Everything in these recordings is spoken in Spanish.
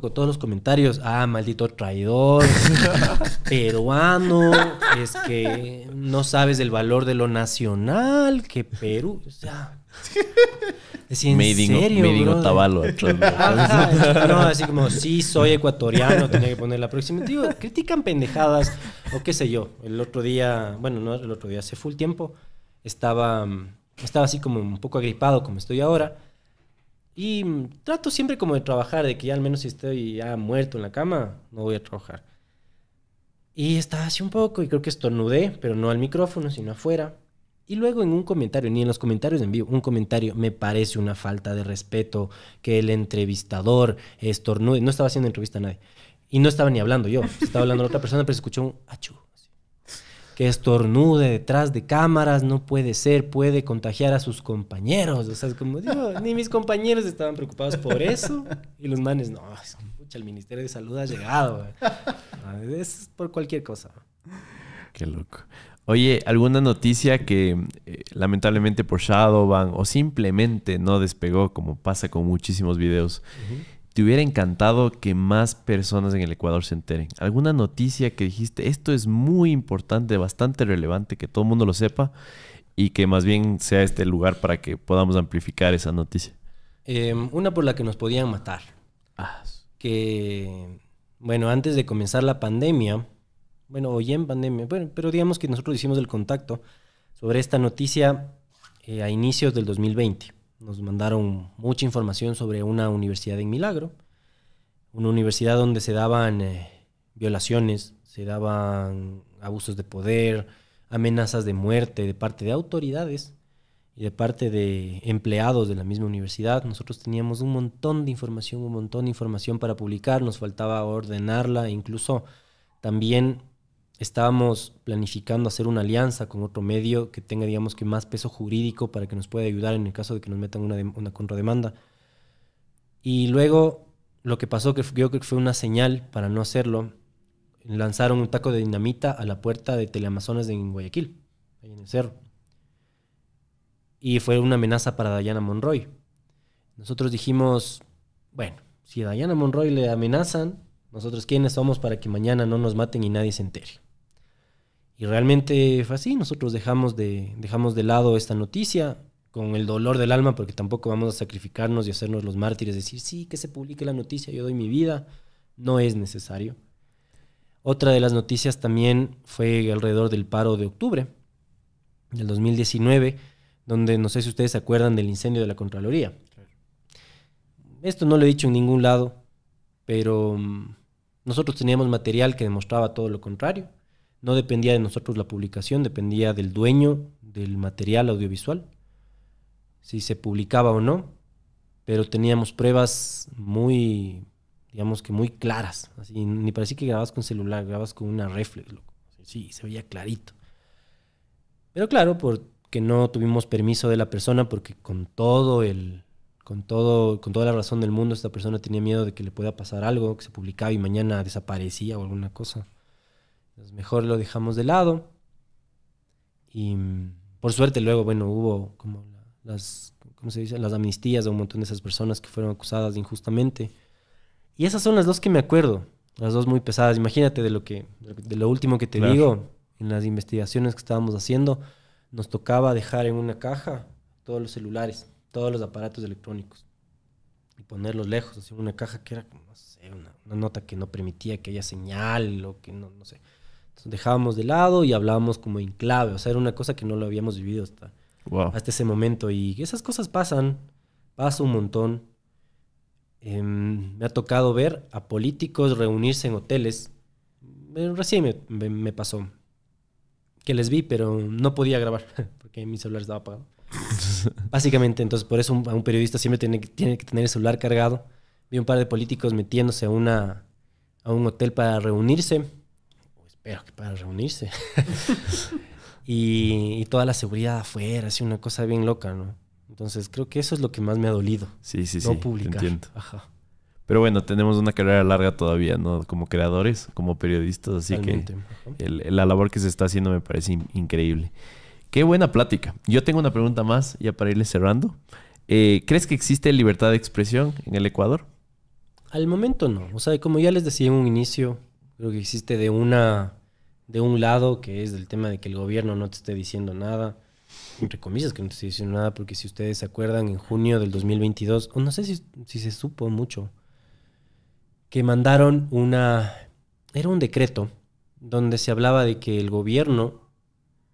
con todos los comentarios, ah, maldito traidor, peruano, es que no sabes el valor de lo nacional, que Perú, o sea... Es ¿en serio, Tabalo. no, así como, sí, soy ecuatoriano, tenía que poner la próxima. Digo, critican pendejadas, o qué sé yo. El otro día, bueno, no el otro día, hace full tiempo, estaba, mm, estaba así como un poco agripado como estoy ahora. Y mm, trato siempre como de trabajar, de que ya al menos si estoy ya muerto en la cama, no voy a trabajar. Y estaba así un poco y creo que estornudé, pero no al micrófono, sino afuera. Y luego en un comentario, ni en los comentarios en vivo, un comentario, me parece una falta de respeto que el entrevistador estornude. No estaba haciendo entrevista a nadie. Y no estaba ni hablando yo, estaba hablando a otra persona, pero se escuchó un achú que estornude detrás de cámaras, no puede ser, puede contagiar a sus compañeros. O sea, es como, digo, ni mis compañeros estaban preocupados por eso. Y los manes, no, es, pucha, el Ministerio de Salud ha llegado. Es por cualquier cosa. Qué loco. Oye, ¿alguna noticia que eh, lamentablemente por Shadowban o simplemente no despegó, como pasa con muchísimos videos? te hubiera encantado que más personas en el Ecuador se enteren? ¿Alguna noticia que dijiste, esto es muy importante, bastante relevante, que todo el mundo lo sepa y que más bien sea este lugar para que podamos amplificar esa noticia? Em, una por la que nos podían matar. Ah, que, bueno, antes de comenzar la pandemia, bueno, hoy en pandemia, bueno, pero digamos que nosotros hicimos el contacto sobre esta noticia eh, a inicios del 2020. Nos mandaron mucha información sobre una universidad en Milagro, una universidad donde se daban eh, violaciones, se daban abusos de poder, amenazas de muerte de parte de autoridades y de parte de empleados de la misma universidad. Nosotros teníamos un montón de información, un montón de información para publicar, nos faltaba ordenarla, incluso también estábamos planificando hacer una alianza con otro medio que tenga, digamos, que más peso jurídico para que nos pueda ayudar en el caso de que nos metan una, una contrademanda. Y luego lo que pasó, que yo creo que fue una señal para no hacerlo, lanzaron un taco de dinamita a la puerta de Teleamazones en Guayaquil, ahí en el cerro. Y fue una amenaza para Dayana Monroy. Nosotros dijimos, bueno, si a Dayana Monroy le amenazan, nosotros quiénes somos para que mañana no nos maten y nadie se entere. Y realmente fue así, nosotros dejamos de, dejamos de lado esta noticia con el dolor del alma, porque tampoco vamos a sacrificarnos y hacernos los mártires, decir, sí, que se publique la noticia, yo doy mi vida, no es necesario. Otra de las noticias también fue alrededor del paro de octubre del 2019, donde no sé si ustedes se acuerdan del incendio de la Contraloría. Esto no lo he dicho en ningún lado, pero mm, nosotros teníamos material que demostraba todo lo contrario. No dependía de nosotros la publicación, dependía del dueño del material audiovisual, si se publicaba o no, pero teníamos pruebas muy, digamos que muy claras. Así, ni parecía que grababas con celular, grababas con una reflex, loco. Sí, se veía clarito. Pero claro, porque no tuvimos permiso de la persona, porque con todo el, con, todo, con toda la razón del mundo, esta persona tenía miedo de que le pueda pasar algo, que se publicaba y mañana desaparecía o alguna cosa mejor lo dejamos de lado. Y por suerte luego, bueno, hubo como las, ¿cómo se dice? Las amnistías de un montón de esas personas que fueron acusadas injustamente. Y esas son las dos que me acuerdo, las dos muy pesadas. Imagínate de lo, que, de lo último que te digo, en las investigaciones que estábamos haciendo, nos tocaba dejar en una caja todos los celulares, todos los aparatos electrónicos y ponerlos lejos, así una caja que era, como una, nota que no permitía que haya señal o que no, no sé dejábamos de lado y hablábamos como en clave. O sea, era una cosa que no lo habíamos vivido hasta, hasta ese momento. Y esas cosas pasan, pasa un montón. Em, me ha tocado ver a políticos reunirse en hoteles. Em, recién me, pasó que les vi, pero no podía grabar porque mi celular estaba apagado. Básicamente, entonces por eso un, un periodista siempre tiene, tiene que tener el celular cargado. Vi un par de políticos metiéndose a, una, a un hotel para reunirse pero para reunirse. y, toda la seguridad afuera, así una cosa bien loca, ¿no? Entonces creo que eso es lo que más me ha dolido. Sí, sí, sí. No publicar. Te entiendo. Ajá. Pero bueno, tenemos una carrera larga todavía, ¿no? Como creadores, como periodistas, así que la labor que se está haciendo me parece increíble. Qué buena plática. Yo tengo una pregunta más, ya para irle cerrando. Eh, ¿Crees que existe libertad de expresión en el Ecuador? Al momento no. O sea, como ya les decía en un inicio, creo que existe de una de un lado que es del tema de que el gobierno no te esté diciendo nada entre comillas que no te esté diciendo nada porque si ustedes se acuerdan en junio del 2022 o no sé si, se supo mucho que mandaron una era un decreto donde se hablaba de que el gobierno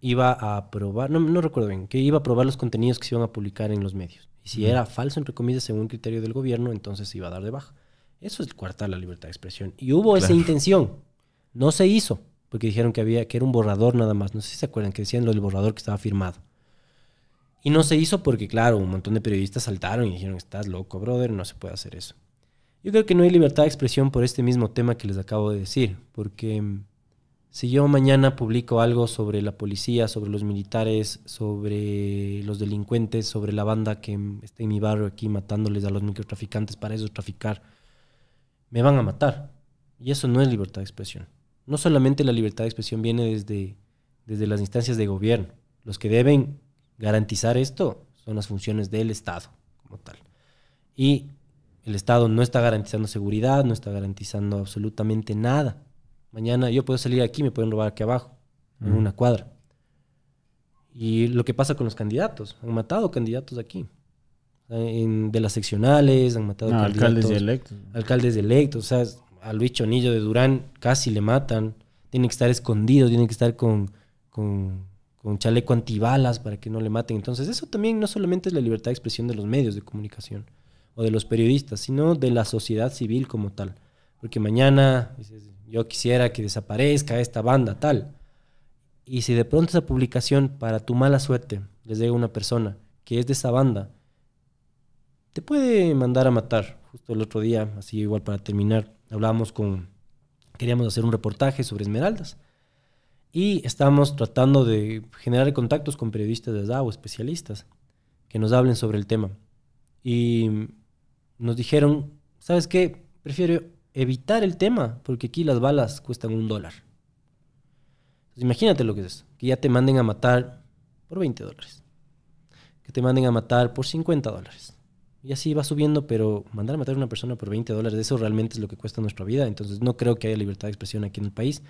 iba a aprobar, no, no recuerdo bien, que iba a aprobar los contenidos que se iban a publicar en los medios. Y si era falso, entre comillas, según criterio del gobierno, entonces se iba a dar de baja. Eso es el coartar la libertad de expresión. Y hubo esa intención. No se hizo, porque dijeron que, había, que era un borrador nada más. No sé si se acuerdan que decían lo del borrador que estaba firmado. Y no se hizo porque, claro, un montón de periodistas saltaron y dijeron, estás loco, brother, no se puede hacer eso. Yo creo que no hay libertad de expresión por este mismo tema que les acabo de decir, porque mm, si yo mañana publico algo sobre la policía, sobre los militares, sobre los delincuentes, sobre la banda que mm, está en mi barrio aquí matándoles a los microtraficantes para eso traficar, me van a matar. Y eso no es libertad de expresión. No solamente la libertad de expresión viene desde, desde las instancias de gobierno. Los que deben garantizar esto son las funciones del Estado como tal. Y el Estado no está garantizando seguridad, no está garantizando absolutamente nada. Mañana yo puedo salir aquí, me pueden robar aquí abajo, en una cuadra. Y lo que pasa con los candidatos, han matado candidatos aquí de las seccionales, han matado a alcaldes electos. Alcaldes electos, o sea, a Luis Chonillo de Durán casi le matan. Tiene que estar escondido, tiene que estar con, con, con chaleco antibalas para que no le maten. Entonces, eso también no solamente es la libertad de expresión de los medios de comunicación o de los periodistas, sino de la sociedad civil como tal. Porque mañana dices, yo quisiera que desaparezca esta banda tal. Y si de pronto esa publicación, para tu mala suerte, les llega una persona que es de esa banda, te puede mandar a matar. Justo el otro día, así igual para terminar, hablábamos con, queríamos hacer un reportaje sobre esmeraldas. Y estamos tratando de generar contactos con periodistas de edad o especialistas que nos hablen sobre el tema. Y nos dijeron, ¿sabes qué? Prefiero evitar el tema porque aquí las balas cuestan un dólar. imagínate lo que es, que ya te manden a matar por 20 dólares, que te manden a matar por 50 dólares y así va subiendo, pero mandar a matar a una persona por 20 dólares, eso realmente es lo que cuesta nuestra vida. Entonces no creo que haya libertad de expresión aquí en el país,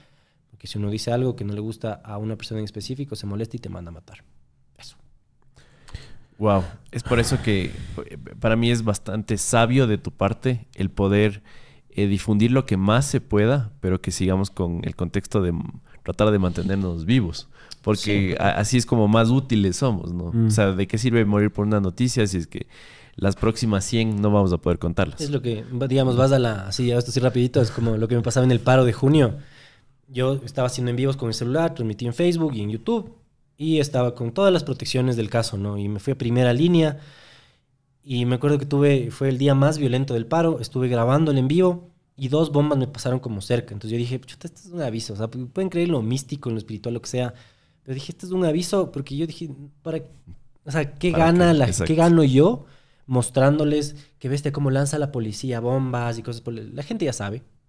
porque si uno dice algo que no le gusta a una persona en específico, se molesta y te manda a matar. Eso. Wow, es por eso que para mí es bastante sabio de tu parte el poder eh, difundir lo que más se pueda, pero que sigamos con el contexto de tratar de mantenernos vivos. Porque así es como más útiles somos, ¿no? O mm. sea, ¿de qué sirve morir por una noticia si es que las próximas 100 no vamos a poder contarlas. Es lo que, digamos, vas a la, así, esto así rapidito, es como lo que me pasaba en el paro de junio. Yo estaba haciendo en con mi celular, transmití en Facebook y en YouTube y estaba con todas las protecciones del caso, ¿no? Y me fui a primera línea y me acuerdo que tuve, fue el día más violento del paro, estuve grabando el en vivo y dos bombas me pasaron como cerca. Entonces yo dije, esto es un aviso, o sea, pueden creer lo místico, en lo espiritual, lo que sea, pero dije, esto es un aviso porque yo dije, ¿para O sea, ¿qué gana qué? la, qué gano yo? mostrándoles que viste cómo lanza la policía bombas y cosas La gente ya sabe.